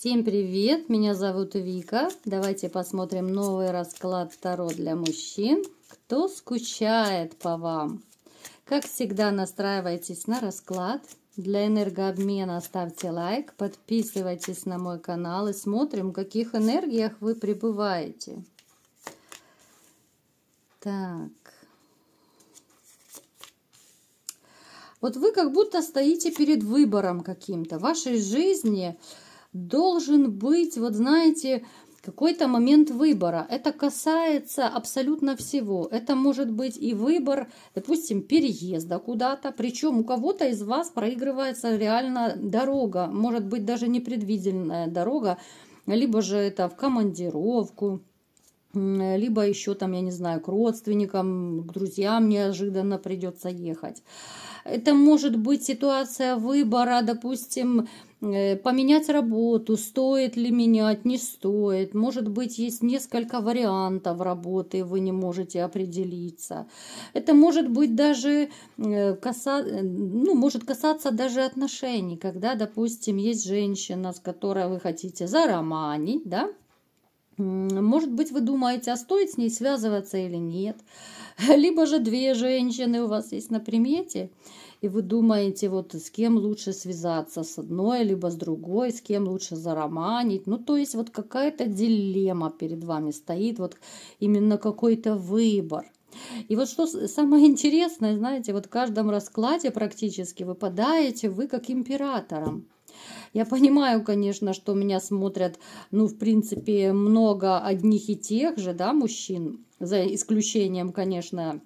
Всем привет! Меня зовут Вика. Давайте посмотрим новый расклад Таро для мужчин. Кто скучает по вам? Как всегда, настраивайтесь на расклад. Для энергообмена ставьте лайк, подписывайтесь на мой канал и смотрим, в каких энергиях вы пребываете. Так. Вот вы как будто стоите перед выбором каким-то. В вашей жизни должен быть, вот знаете, какой-то момент выбора. Это касается абсолютно всего. Это может быть и выбор, допустим, переезда куда-то. Причем у кого-то из вас проигрывается реально дорога, может быть даже непредвиденная дорога, либо же это в командировку, либо еще там, я не знаю, к родственникам, к друзьям неожиданно придется ехать. Это может быть ситуация выбора, допустим, э, поменять работу, стоит ли менять, не стоит. Может быть, есть несколько вариантов работы, вы не можете определиться. Это может быть даже э, каса... Э, ну, может касаться даже отношений, когда, допустим, есть женщина, с которой вы хотите зароманить, да, может быть, вы думаете, а стоит с ней связываться или нет. Либо же две женщины у вас есть на примете, и вы думаете, вот с кем лучше связаться, с одной, либо с другой, с кем лучше зароманить. Ну, то есть вот какая-то дилемма перед вами стоит, вот именно какой-то выбор. И вот что самое интересное, знаете, вот в каждом раскладе практически выпадаете вы как императором. Я понимаю, конечно, что меня смотрят, ну, в принципе, много одних и тех же, да, мужчин, за исключением, конечно,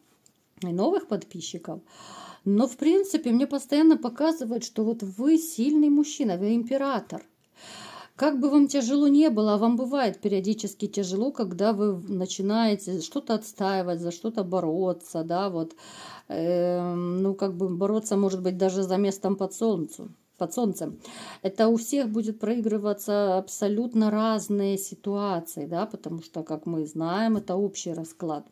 новых подписчиков. Но, в принципе, мне постоянно показывают, что вот вы сильный мужчина, вы император. Как бы вам тяжело не было, а вам бывает периодически тяжело, когда вы начинаете что-то отстаивать, за что-то бороться, да, вот, э, ну, как бы бороться, может быть, даже за местом под солнцем под солнцем. Это у всех будет проигрываться абсолютно разные ситуации, да, потому что, как мы знаем, это общий расклад.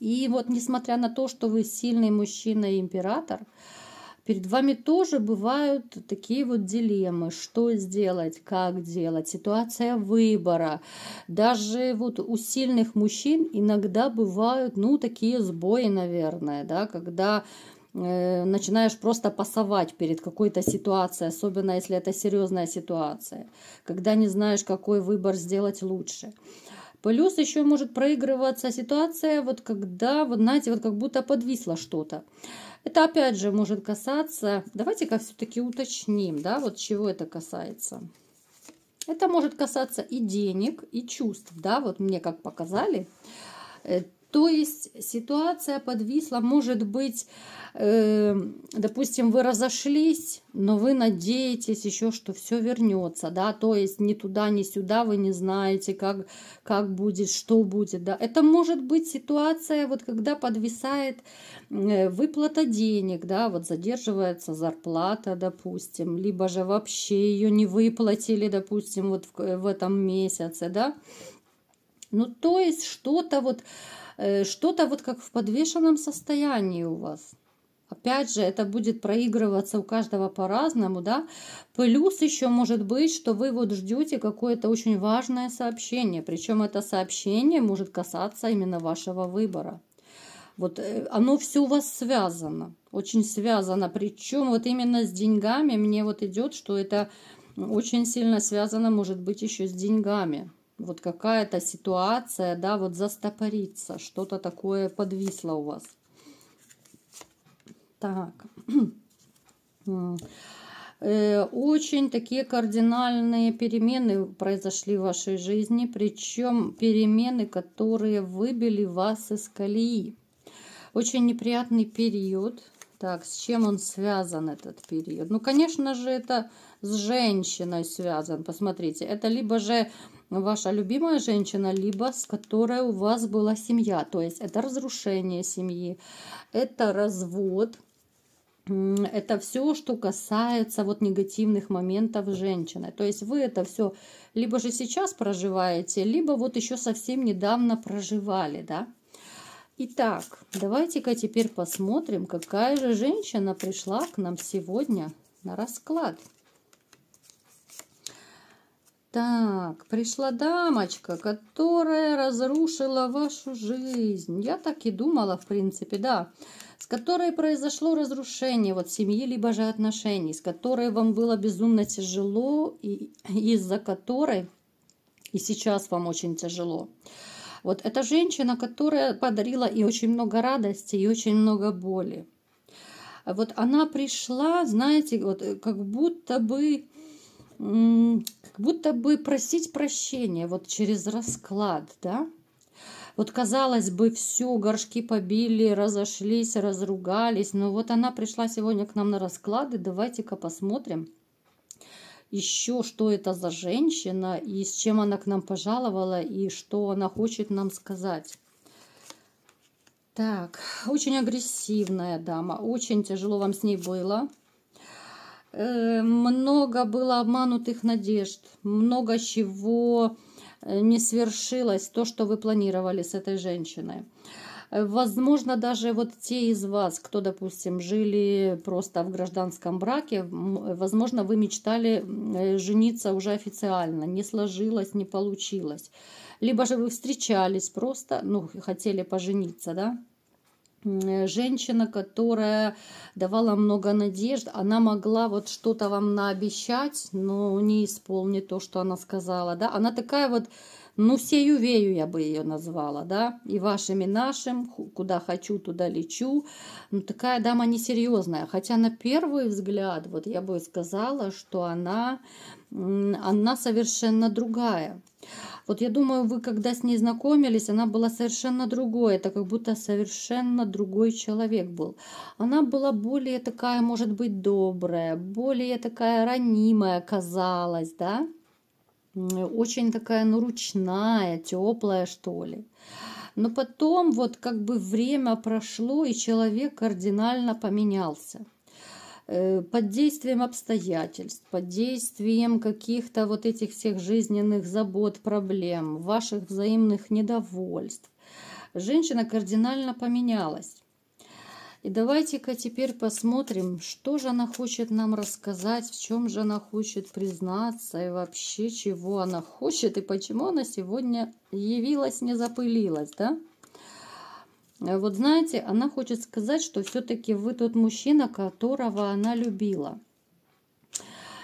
И вот несмотря на то, что вы сильный мужчина и император, перед вами тоже бывают такие вот дилеммы, что сделать, как делать, ситуация выбора. Даже вот у сильных мужчин иногда бывают, ну, такие сбои, наверное, да, когда Э, начинаешь просто пасовать перед какой-то ситуацией, особенно если это серьезная ситуация, когда не знаешь, какой выбор сделать лучше. Плюс еще может проигрываться ситуация, вот когда, вот знаете, вот как будто подвисло что-то. Это опять же может касаться, давайте-ка все-таки уточним, да, вот чего это касается. Это может касаться и денег, и чувств, да, вот мне как показали э, то есть ситуация подвисла, может быть, э, допустим, вы разошлись, но вы надеетесь еще, что все вернется, да, то есть ни туда, ни сюда вы не знаете, как, как будет, что будет, да. Это может быть ситуация, вот когда подвисает э, выплата денег, да, вот задерживается зарплата, допустим, либо же вообще ее не выплатили, допустим, вот в, э, в этом месяце, да. Ну, то есть что-то вот Э, что-то вот как в подвешенном состоянии у вас. Опять же, это будет проигрываться у каждого по-разному, да. Плюс еще может быть, что вы вот ждете какое-то очень важное сообщение. Причем это сообщение может касаться именно вашего выбора. Вот э, оно все у вас связано, очень связано. Причем вот именно с деньгами мне вот идет, что это очень сильно связано может быть еще с деньгами вот какая-то ситуация, да, вот застопорится, что-то такое подвисло у вас. Так. Э, очень такие кардинальные перемены произошли в вашей жизни, причем перемены, которые выбили вас из колеи. Очень неприятный период. Так, с чем он связан, этот период? Ну, конечно же, это с женщиной связан. Посмотрите, это либо же ваша любимая женщина, либо с которой у вас была семья. То есть это разрушение семьи, это развод, это все, что касается вот негативных моментов женщины. То есть вы это все либо же сейчас проживаете, либо вот еще совсем недавно проживали, да? Итак, давайте-ка теперь посмотрим, какая же женщина пришла к нам сегодня на расклад. Так, пришла дамочка, которая разрушила вашу жизнь. Я так и думала, в принципе, да. С которой произошло разрушение вот семьи, либо же отношений, с которой вам было безумно тяжело, и из-за которой и сейчас вам очень тяжело. Вот эта женщина, которая подарила и очень много радости, и очень много боли. Вот она пришла, знаете, вот как будто бы как будто бы просить прощения вот через расклад, да? Вот казалось бы, все, горшки побили, разошлись, разругались, но вот она пришла сегодня к нам на расклады, давайте-ка посмотрим еще, что это за женщина и с чем она к нам пожаловала и что она хочет нам сказать. Так, очень агрессивная дама, очень тяжело вам с ней было. Э, много было обманутых надежд, много чего э, не свершилось, то, что вы планировали с этой женщиной. Э, возможно, даже вот те из вас, кто, допустим, жили просто в гражданском браке, возможно, вы мечтали жениться уже официально, не сложилось, не получилось. Либо же вы встречались просто, ну, хотели пожениться, да, Э, женщина, которая давала много надежд. Она могла вот что-то вам наобещать, но не исполнить то, что она сказала. Да? Она такая вот, ну, сею вею я бы ее назвала, да, и вашим, и нашим, куда хочу, туда лечу. Ну, такая дама несерьезная. Хотя на первый взгляд, вот я бы сказала, что она, она совершенно другая. Вот я думаю, вы когда с ней знакомились, она была совершенно другой. Это как будто совершенно другой человек был. Она была более такая, может быть, добрая, более такая ранимая казалась, да? Очень такая, ну, ручная, теплая, что ли. Но потом вот как бы время прошло, и человек кардинально поменялся. Э, под действием обстоятельств, под действием каких-то вот этих всех жизненных забот, проблем, ваших взаимных недовольств, женщина кардинально поменялась. И давайте-ка теперь посмотрим, что же она хочет нам рассказать, в чем же она хочет признаться и вообще чего она хочет и почему она сегодня явилась, не запылилась, да? Э, вот знаете, она хочет сказать, что все-таки вы тот мужчина, которого она любила.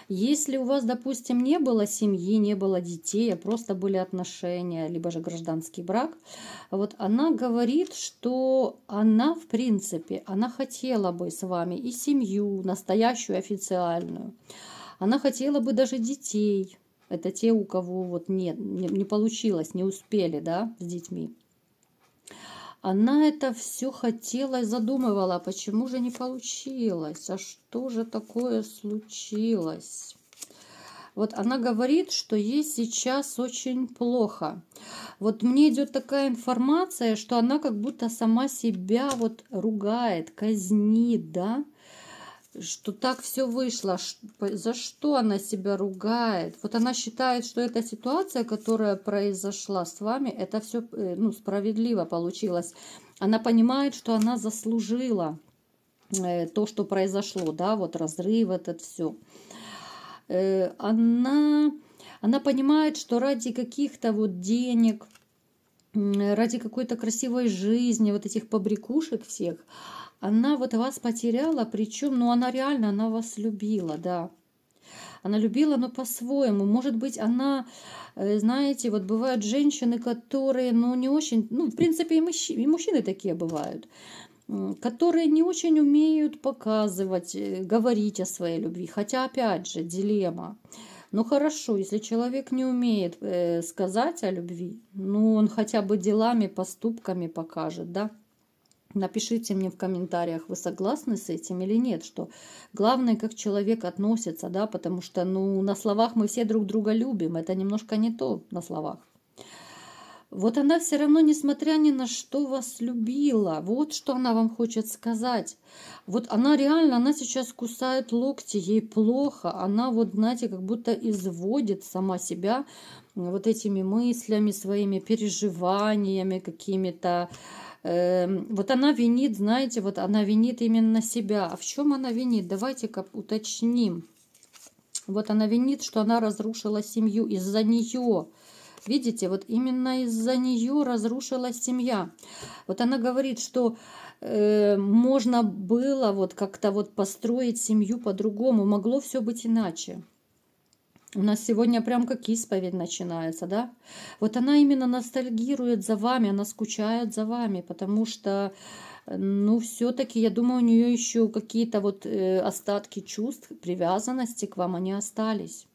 Если у вас, допустим, не было семьи, не было детей, а просто были отношения, либо же гражданский брак, вот она говорит, что она, в принципе, она хотела бы с вами и семью, настоящую, официальную. Она хотела бы даже детей. Это те, у кого вот нет, не, не получилось, не успели, да, с детьми. Она это все хотела и задумывала, а почему же не получилось, а что же такое случилось. Вот она говорит, что ей сейчас очень плохо. Вот мне идет такая информация, что она как будто сама себя вот ругает, казнит, да что так все вышло, за что она себя ругает. Вот она считает, что эта ситуация, которая произошла с вами, это все э, ну, справедливо получилось. Она понимает, что она заслужила э, то, что произошло, да, вот разрыв этот все. Э, она, она понимает, что ради каких-то вот денег, ради какой-то красивой жизни, вот этих побрякушек всех, она вот вас потеряла, причем, ну она реально, она вас любила, да. Она любила, но ну, по-своему. Может быть, она, э, знаете, вот бывают женщины, которые, ну, не очень, ну, в принципе, и, мужчины, и мужчины такие бывают, которые не очень умеют показывать, э, говорить о своей любви. Хотя, опять же, дилемма. Ну хорошо, если человек не умеет э, сказать о любви, ну он хотя бы делами, поступками покажет, да? Напишите мне в комментариях, вы согласны с этим или нет, что главное, как человек относится, да, потому что, ну, на словах мы все друг друга любим, это немножко не то на словах. Вот она все равно, несмотря ни на что, вас любила. Вот что она вам хочет сказать. Вот она реально, она сейчас кусает локти, ей плохо. Она вот, знаете, как будто изводит сама себя вот этими мыслями своими, переживаниями какими-то, Эм, вот она винит, знаете, вот она винит именно себя. А в чем она винит? Давайте-ка уточним. Вот она винит, что она разрушила семью из-за нее. Видите, вот именно из-за нее разрушилась семья. Вот она говорит, что э, можно было вот как-то вот построить семью по-другому, могло все быть иначе. У нас сегодня прям как исповедь начинается, да? Вот она именно ностальгирует за вами, она скучает за вами, потому что, ну, все-таки, я думаю, у нее еще какие-то вот э, остатки чувств, привязанности к вам, они остались.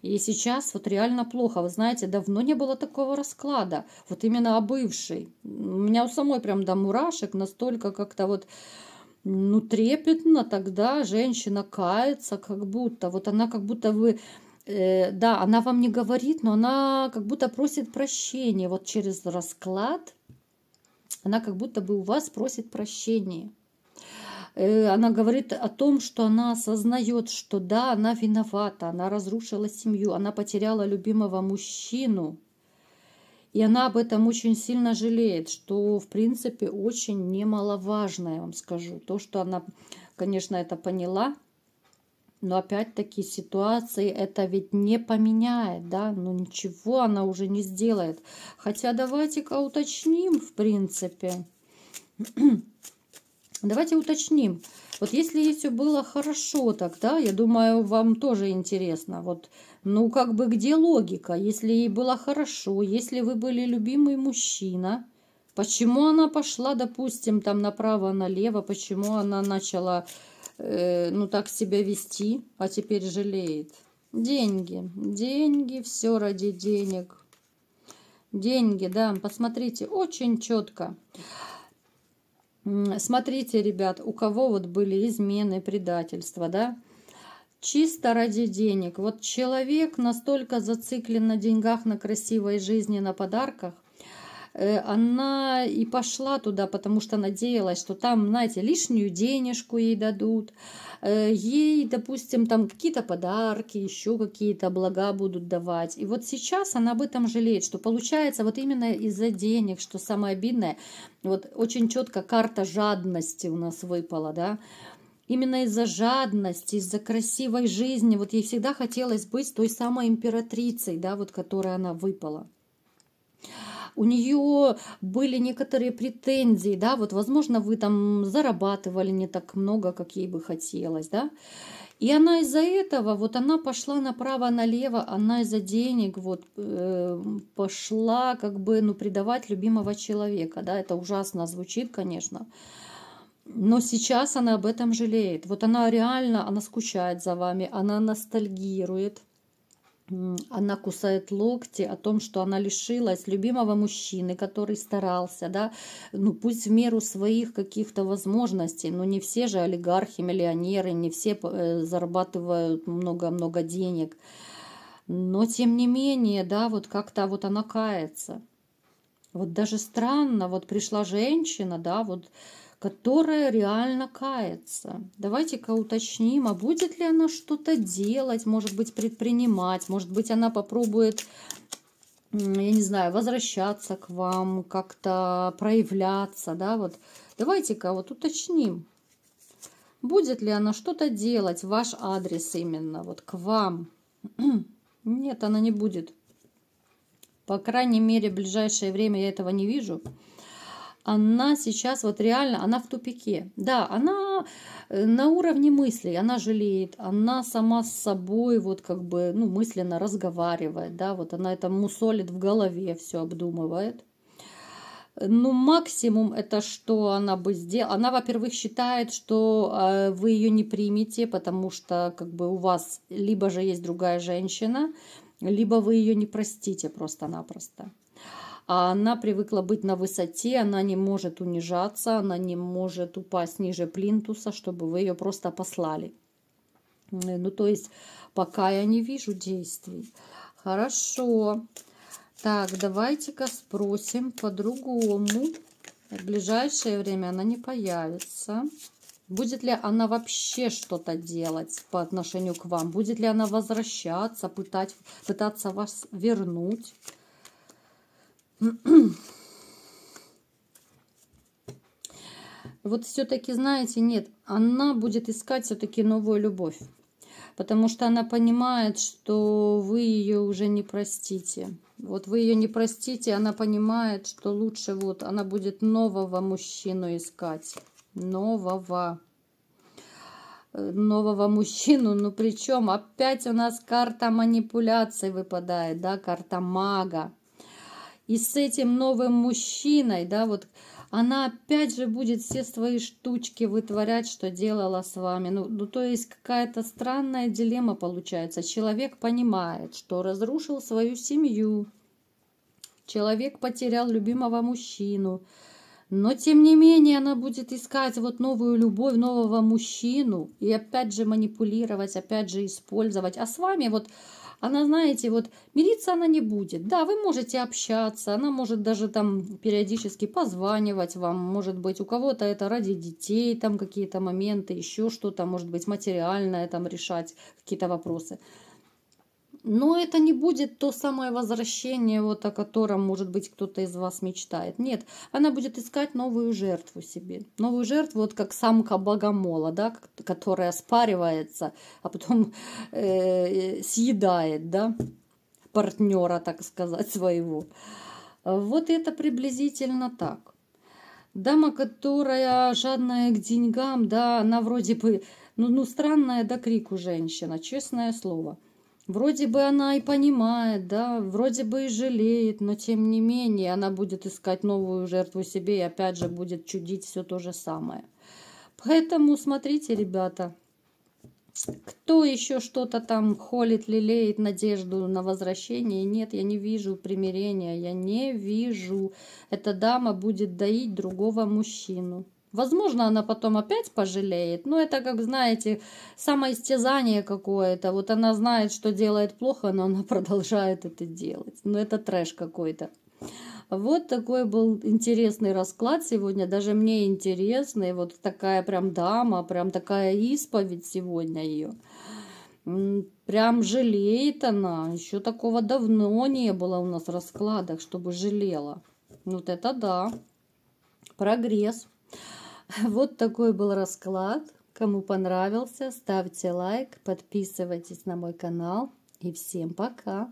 И сейчас вот реально плохо. Вы знаете, давно не было такого расклада. Вот именно о бывшей. У меня у самой прям до мурашек настолько как-то вот ну, трепетно тогда женщина кается, как будто. Вот она как будто вы Э, да, она вам не говорит, но она как будто просит прощения. Вот через расклад она как будто бы у вас просит прощения. Э, она говорит о том, что она осознает, что да, она виновата, она разрушила семью, она потеряла любимого мужчину. И она об этом очень сильно жалеет, что, в принципе, очень немаловажно, я вам скажу. То, что она, конечно, это поняла – но опять-таки ситуации это ведь не поменяет, да, ну ничего она уже не сделает. Хотя давайте-ка уточним, в принципе. Давайте уточним. Вот если все было хорошо тогда, я думаю, вам тоже интересно. Вот, ну, как бы где логика? Если ей было хорошо, если вы были любимый мужчина, почему она пошла, допустим, там направо-налево, почему она начала э, ну так себя вести, а теперь жалеет. Деньги, деньги, все ради денег. Деньги, да, посмотрите, очень четко. Смотрите, ребят, у кого вот были измены, предательства, да, чисто ради денег. Вот человек настолько зациклен на деньгах, на красивой жизни, на подарках, Э, она и пошла туда, потому что надеялась, что там, знаете, лишнюю денежку ей дадут, э, ей, допустим, там какие-то подарки, еще какие-то блага будут давать. И вот сейчас она об этом жалеет, что получается вот именно из-за денег, что самое обидное, вот очень четко карта жадности у нас выпала, да, именно из-за жадности, из-за красивой жизни, вот ей всегда хотелось быть той самой императрицей, да, вот которой она выпала у нее были некоторые претензии, да, вот, возможно, вы там зарабатывали не так много, как ей бы хотелось, да, и она из-за этого, вот она пошла направо-налево, она из-за денег вот э, пошла как бы, ну, предавать любимого человека, да, это ужасно звучит, конечно, но сейчас она об этом жалеет. Вот она реально, она скучает за вами, она ностальгирует, она кусает локти о том, что она лишилась любимого мужчины, который старался, да, ну пусть в меру своих каких-то возможностей, но не все же олигархи, миллионеры, не все э, зарабатывают много-много денег, но тем не менее, да, вот как-то вот она кается. Вот даже странно, вот пришла женщина, да, вот которая реально кается. Давайте-ка уточним, а будет ли она что-то делать, может быть, предпринимать, может быть, она попробует, я не знаю, возвращаться к вам, как-то проявляться, да, вот. Давайте-ка вот уточним, будет ли она что-то делать, ваш адрес именно, вот к вам. Нет, она не будет. По крайней мере, в ближайшее время я этого не вижу она сейчас вот реально, она в тупике. Да, она э, на уровне мыслей, она жалеет, она сама с собой вот как бы, ну, мысленно разговаривает, да, вот она это мусолит в голове, все обдумывает. Ну, максимум это что она бы сделала. Она, во-первых, считает, что э, вы ее не примете, потому что как бы у вас либо же есть другая женщина, либо вы ее не простите просто-напросто. А она привыкла быть на высоте, она не может унижаться, она не может упасть ниже плинтуса, чтобы вы ее просто послали. Э, ну, то есть, пока я не вижу действий. Хорошо. Так, давайте-ка спросим по-другому. В ближайшее время она не появится. Будет ли она вообще что-то делать по отношению к вам? Будет ли она возвращаться, пытать, пытаться вас вернуть? вот все-таки, знаете, нет, она будет искать все-таки новую любовь. Потому что она понимает, что вы ее уже не простите. Вот вы ее не простите, она понимает, что лучше вот она будет нового мужчину искать. Нового. Э, нового мужчину. Ну, причем опять у нас карта манипуляций выпадает, да, карта мага и с этим новым мужчиной, да, вот она опять же будет все свои штучки вытворять, что делала с вами. Ну, ну то есть какая-то странная дилемма получается. Человек понимает, что разрушил свою семью, человек потерял любимого мужчину, но, тем не менее, она будет искать вот новую любовь, нового мужчину и опять же манипулировать, опять же использовать. А с вами вот она, знаете, вот мириться она не будет. Да, вы можете общаться, она может даже там периодически позванивать вам, может быть, у кого-то это ради детей, там какие-то моменты, еще что-то, может быть, материальное там решать какие-то вопросы. Но это не будет то самое возвращение, вот о котором, может быть, кто-то из вас мечтает. Нет, она будет искать новую жертву себе. Новую жертву, вот как самка богомола, да, которая спаривается, а потом э, съедает, да, партнера, так сказать, своего. Вот это приблизительно так. Дама, которая жадная к деньгам, да, она вроде бы, ну, ну странная до крику женщина, честное слово – Вроде бы она и понимает, да, вроде бы и жалеет, но тем не менее она будет искать новую жертву себе и опять же будет чудить все то же самое. Поэтому смотрите, ребята, кто еще что-то там холит, лелеет надежду на возвращение? Нет, я не вижу примирения, я не вижу. Эта дама будет доить другого мужчину. Возможно, она потом опять пожалеет, но это, как знаете, самоистязание какое-то. Вот она знает, что делает плохо, но она продолжает это делать. Но ну, это трэш какой-то. Вот такой был интересный расклад сегодня. Даже мне интересный. Вот такая прям дама, прям такая исповедь сегодня ее. Прям жалеет она. Еще такого давно не было у нас в раскладах, чтобы жалела. Вот это да. Прогресс. Вот такой был расклад. Кому понравился, ставьте лайк, подписывайтесь на мой канал. И всем пока!